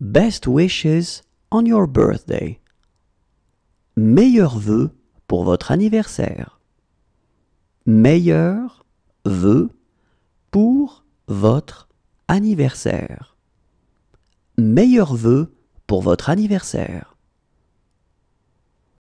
Best wishes on your birthday. Meilleurs vœux pour votre anniversaire. Meilleurs vœux pour votre anniversaire. Meilleurs vœux pour votre anniversaire.